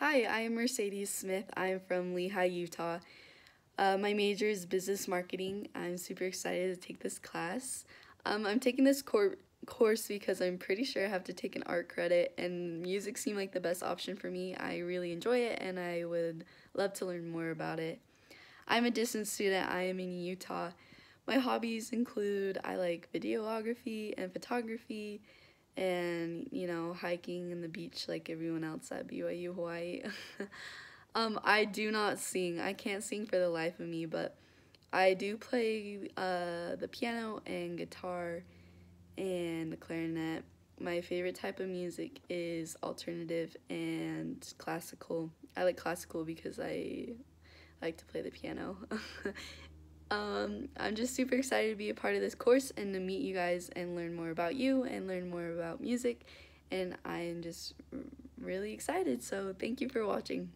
Hi, I am Mercedes Smith. I'm from Lehigh, Utah. Uh, my major is business marketing. I'm super excited to take this class. Um, I'm taking this cor- course because I'm pretty sure I have to take an art credit, and music seemed like the best option for me. I really enjoy it, and I would love to learn more about it. I'm a distance student. I am in Utah. My hobbies include I like videography and photography and you know hiking in the beach like everyone else at BYU Hawaii. um, I do not sing. I can't sing for the life of me, but I do play uh, the piano and guitar and the clarinet. My favorite type of music is alternative and classical. I like classical because I like to play the piano Um, I'm just super excited to be a part of this course and to meet you guys and learn more about you and learn more about music. And I'm just really excited. So, thank you for watching.